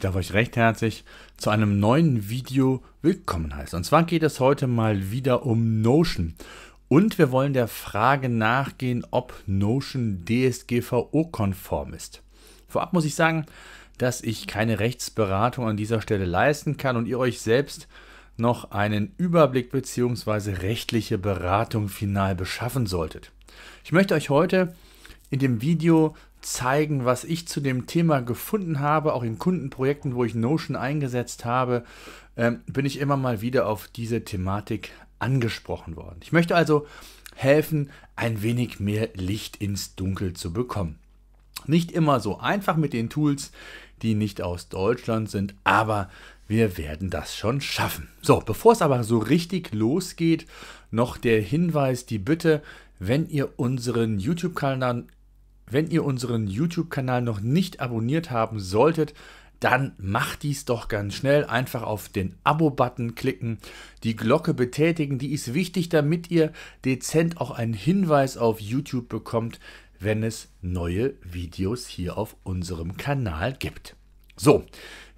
ich darf euch recht herzlich zu einem neuen Video willkommen heißen. Und zwar geht es heute mal wieder um Notion. Und wir wollen der Frage nachgehen, ob Notion DSGVO-konform ist. Vorab muss ich sagen, dass ich keine Rechtsberatung an dieser Stelle leisten kann und ihr euch selbst noch einen Überblick bzw. rechtliche Beratung final beschaffen solltet. Ich möchte euch heute in dem Video zeigen, was ich zu dem Thema gefunden habe, auch in Kundenprojekten, wo ich Notion eingesetzt habe, ähm, bin ich immer mal wieder auf diese Thematik angesprochen worden. Ich möchte also helfen, ein wenig mehr Licht ins Dunkel zu bekommen. Nicht immer so einfach mit den Tools, die nicht aus Deutschland sind, aber wir werden das schon schaffen. So, bevor es aber so richtig losgeht, noch der Hinweis, die Bitte, wenn ihr unseren YouTube-Kanal wenn ihr unseren YouTube-Kanal noch nicht abonniert haben solltet, dann macht dies doch ganz schnell. Einfach auf den Abo-Button klicken, die Glocke betätigen. Die ist wichtig, damit ihr dezent auch einen Hinweis auf YouTube bekommt, wenn es neue Videos hier auf unserem Kanal gibt. So,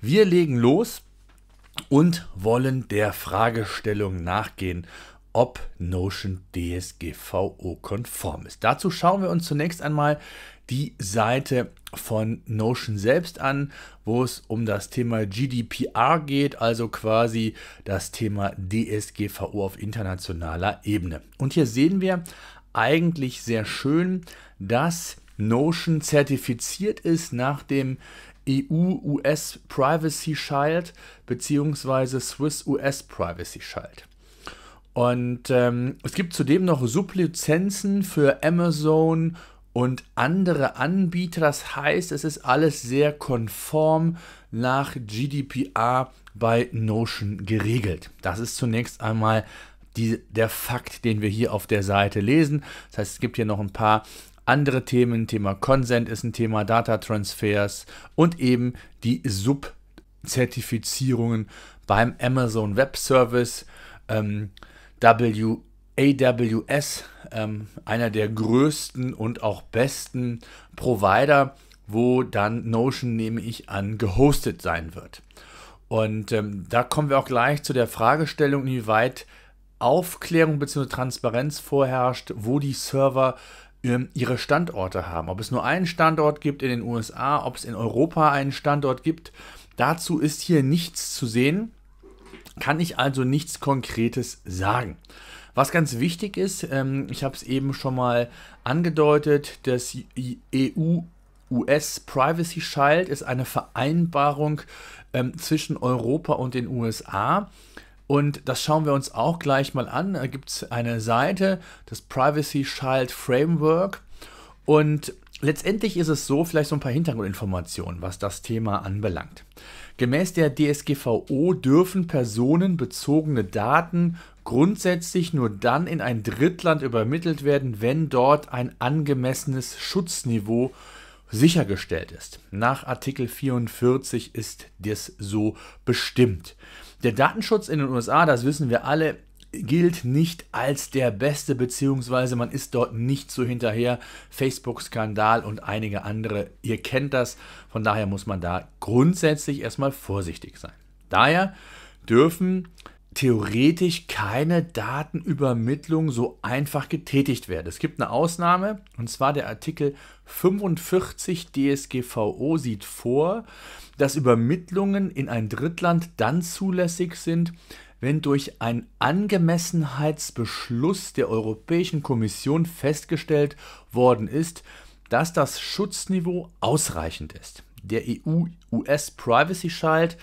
wir legen los und wollen der Fragestellung nachgehen, ob Notion DSGVO-konform ist. Dazu schauen wir uns zunächst einmal die Seite von Notion selbst an, wo es um das Thema GDPR geht, also quasi das Thema DSGVO auf internationaler Ebene. Und hier sehen wir eigentlich sehr schön, dass Notion zertifiziert ist nach dem EU-US Privacy Shield bzw. Swiss-US Privacy Shield. Und ähm, es gibt zudem noch Sublizenzen für Amazon und andere Anbieter. Das heißt, es ist alles sehr konform nach GDPR bei Notion geregelt. Das ist zunächst einmal die, der Fakt, den wir hier auf der Seite lesen. Das heißt, es gibt hier noch ein paar andere Themen. Thema Consent ist ein Thema, Data Transfers und eben die Subzertifizierungen beim Amazon Web Service. Ähm, W AWS, ähm, einer der größten und auch besten Provider, wo dann Notion, nehme ich an, gehostet sein wird. Und ähm, da kommen wir auch gleich zu der Fragestellung, inwieweit Aufklärung bzw. Transparenz vorherrscht, wo die Server ähm, ihre Standorte haben. Ob es nur einen Standort gibt in den USA, ob es in Europa einen Standort gibt. Dazu ist hier nichts zu sehen kann ich also nichts Konkretes sagen. Was ganz wichtig ist, ähm, ich habe es eben schon mal angedeutet, das EU US Privacy Shield ist eine Vereinbarung ähm, zwischen Europa und den USA. Und das schauen wir uns auch gleich mal an. Da gibt es eine Seite, das Privacy Shield Framework. Und letztendlich ist es so, vielleicht so ein paar Hintergrundinformationen, was das Thema anbelangt. Gemäß der DSGVO dürfen personenbezogene Daten grundsätzlich nur dann in ein Drittland übermittelt werden, wenn dort ein angemessenes Schutzniveau sichergestellt ist. Nach Artikel 44 ist das so bestimmt. Der Datenschutz in den USA, das wissen wir alle, gilt nicht als der beste, beziehungsweise man ist dort nicht so hinterher. Facebook-Skandal und einige andere, ihr kennt das. Von daher muss man da grundsätzlich erstmal vorsichtig sein. Daher dürfen theoretisch keine Datenübermittlung so einfach getätigt werden. Es gibt eine Ausnahme, und zwar der Artikel 45 DSGVO sieht vor, dass Übermittlungen in ein Drittland dann zulässig sind, wenn durch einen Angemessenheitsbeschluss der Europäischen Kommission festgestellt worden ist, dass das Schutzniveau ausreichend ist. Der EU-US Privacy schild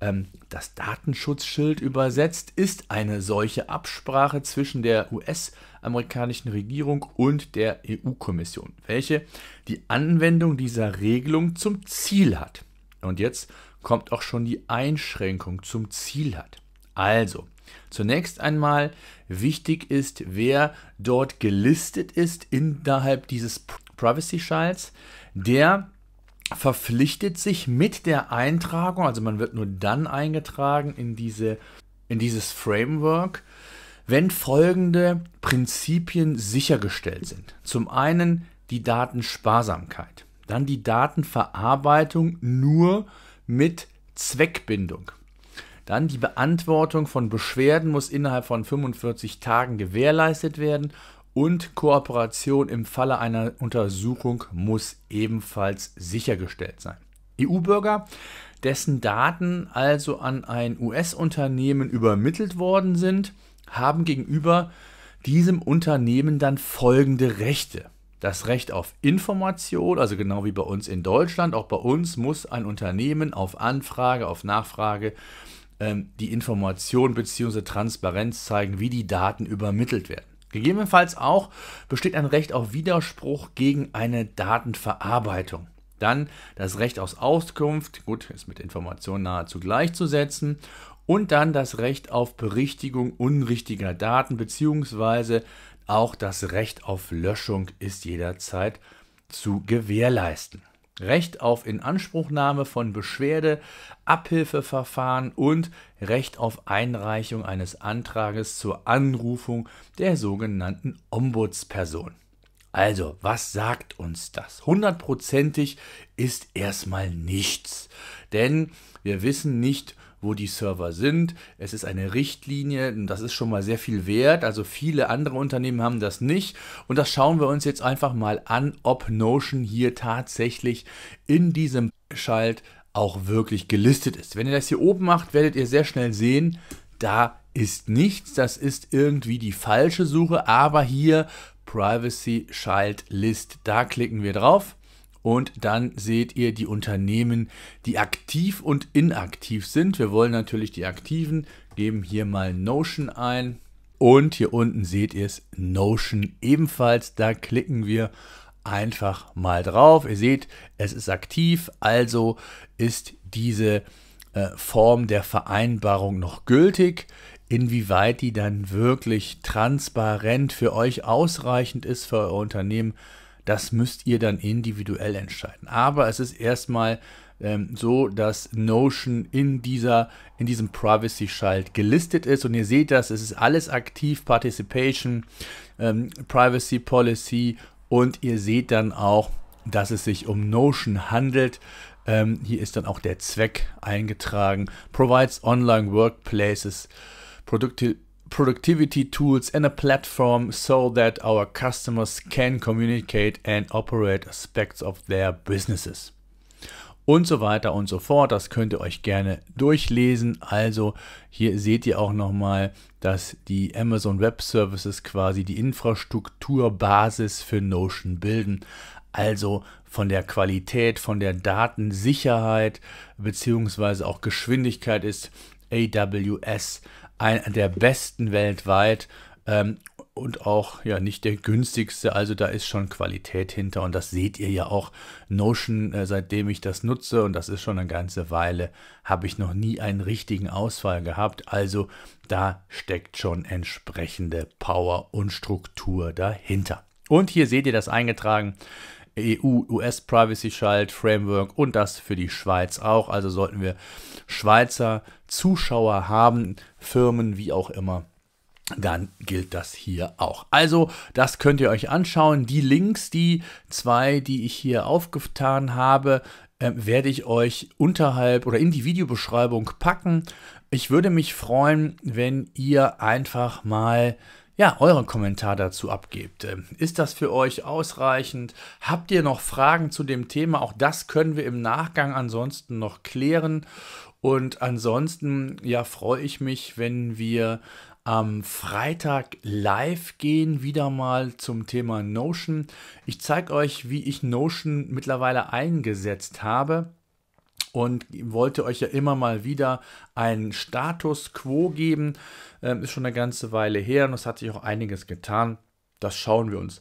ähm, das Datenschutzschild übersetzt, ist eine solche Absprache zwischen der US-amerikanischen Regierung und der EU-Kommission, welche die Anwendung dieser Regelung zum Ziel hat. Und jetzt kommt auch schon die Einschränkung zum Ziel hat. Also, zunächst einmal wichtig ist, wer dort gelistet ist innerhalb dieses Privacy Schalls, der verpflichtet sich mit der Eintragung, also man wird nur dann eingetragen in, diese, in dieses Framework, wenn folgende Prinzipien sichergestellt sind. Zum einen die Datensparsamkeit, dann die Datenverarbeitung nur mit Zweckbindung. Dann die Beantwortung von Beschwerden muss innerhalb von 45 Tagen gewährleistet werden und Kooperation im Falle einer Untersuchung muss ebenfalls sichergestellt sein. EU-Bürger, dessen Daten also an ein US-Unternehmen übermittelt worden sind, haben gegenüber diesem Unternehmen dann folgende Rechte. Das Recht auf Information, also genau wie bei uns in Deutschland, auch bei uns muss ein Unternehmen auf Anfrage, auf Nachfrage ähm, die Information bzw. Transparenz zeigen, wie die Daten übermittelt werden. Gegebenenfalls auch besteht ein Recht auf Widerspruch gegen eine Datenverarbeitung. Dann das Recht auf Auskunft, gut, ist mit Information nahezu gleichzusetzen. Und dann das Recht auf Berichtigung unrichtiger Daten, beziehungsweise auch das Recht auf Löschung ist jederzeit zu gewährleisten. Recht auf Inanspruchnahme von Beschwerde, Abhilfeverfahren und Recht auf Einreichung eines Antrages zur Anrufung der sogenannten Ombudsperson. Also, was sagt uns das? Hundertprozentig ist erstmal nichts, denn wir wissen nicht, wo die Server sind. Es ist eine Richtlinie, und das ist schon mal sehr viel wert. Also viele andere Unternehmen haben das nicht. Und das schauen wir uns jetzt einfach mal an, ob Notion hier tatsächlich in diesem Schalt auch wirklich gelistet ist. Wenn ihr das hier oben macht, werdet ihr sehr schnell sehen, da ist nichts, das ist irgendwie die falsche Suche, aber hier Privacy Schalt List, da klicken wir drauf und dann seht ihr die Unternehmen, die aktiv und inaktiv sind. Wir wollen natürlich die aktiven, geben hier mal Notion ein. Und hier unten seht ihr es, Notion ebenfalls. Da klicken wir einfach mal drauf. Ihr seht, es ist aktiv, also ist diese äh, Form der Vereinbarung noch gültig. Inwieweit die dann wirklich transparent für euch ausreichend ist, für euer Unternehmen, das müsst ihr dann individuell entscheiden. Aber es ist erstmal ähm, so, dass Notion in, dieser, in diesem Privacy-Schalt gelistet ist. Und ihr seht das, es ist alles aktiv, Participation, ähm, Privacy Policy. Und ihr seht dann auch, dass es sich um Notion handelt. Ähm, hier ist dann auch der Zweck eingetragen. Provides online workplaces, productive productivity tools and a platform so that our customers can communicate and operate aspects of their businesses. Und so weiter und so fort. Das könnt ihr euch gerne durchlesen. Also hier seht ihr auch nochmal, dass die Amazon Web Services quasi die Infrastrukturbasis für Notion bilden. Also von der Qualität, von der Datensicherheit beziehungsweise auch Geschwindigkeit ist AWS einer der besten weltweit ähm, und auch ja nicht der günstigste. Also da ist schon Qualität hinter und das seht ihr ja auch. Notion, äh, seitdem ich das nutze und das ist schon eine ganze Weile, habe ich noch nie einen richtigen Ausfall gehabt. Also da steckt schon entsprechende Power und Struktur dahinter. Und hier seht ihr das eingetragen. EU-US-Privacy schalt Framework und das für die Schweiz auch. Also sollten wir Schweizer Zuschauer haben, Firmen, wie auch immer. Dann gilt das hier auch. Also, das könnt ihr euch anschauen. Die Links, die zwei, die ich hier aufgetan habe, äh, werde ich euch unterhalb oder in die Videobeschreibung packen. Ich würde mich freuen, wenn ihr einfach mal ja, euren Kommentar dazu abgebt. Ähm, ist das für euch ausreichend? Habt ihr noch Fragen zu dem Thema? Auch das können wir im Nachgang ansonsten noch klären. Und ansonsten, ja, freue ich mich, wenn wir am Freitag live gehen, wieder mal zum Thema Notion. Ich zeige euch, wie ich Notion mittlerweile eingesetzt habe und wollte euch ja immer mal wieder einen Status quo geben. Ähm, ist schon eine ganze Weile her und es hat sich auch einiges getan. Das schauen wir uns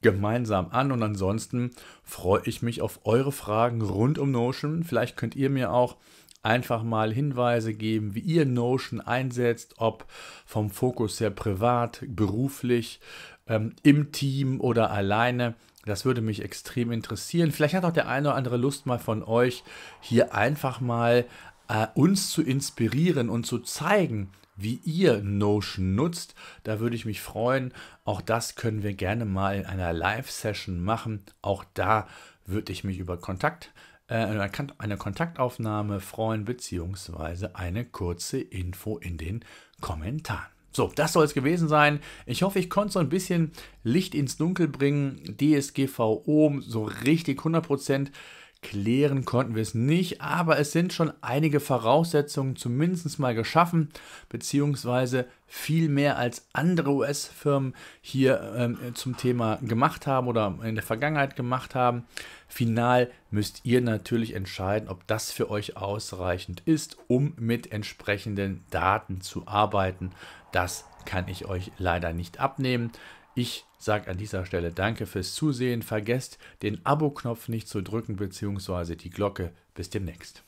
gemeinsam an und ansonsten freue ich mich auf eure Fragen rund um Notion. Vielleicht könnt ihr mir auch einfach mal Hinweise geben, wie ihr Notion einsetzt, ob vom Fokus her privat, beruflich, ähm, im Team oder alleine. Das würde mich extrem interessieren. Vielleicht hat auch der eine oder andere Lust mal von euch, hier einfach mal äh, uns zu inspirieren und zu zeigen, wie ihr Notion nutzt. Da würde ich mich freuen. Auch das können wir gerne mal in einer Live-Session machen. Auch da würde ich mich über Kontakt, äh, eine Kontaktaufnahme freuen, beziehungsweise eine kurze Info in den Kommentaren. So, das soll es gewesen sein. Ich hoffe, ich konnte so ein bisschen Licht ins Dunkel bringen. DSGVO so richtig 100 Prozent klären konnten wir es nicht, aber es sind schon einige Voraussetzungen zumindest mal geschaffen, beziehungsweise viel mehr als andere US-Firmen hier ähm, zum Thema gemacht haben oder in der Vergangenheit gemacht haben. Final müsst ihr natürlich entscheiden, ob das für euch ausreichend ist, um mit entsprechenden Daten zu arbeiten. Das kann ich euch leider nicht abnehmen. Ich sage an dieser Stelle danke fürs Zusehen. Vergesst, den Abo-Knopf nicht zu drücken bzw. die Glocke. Bis demnächst.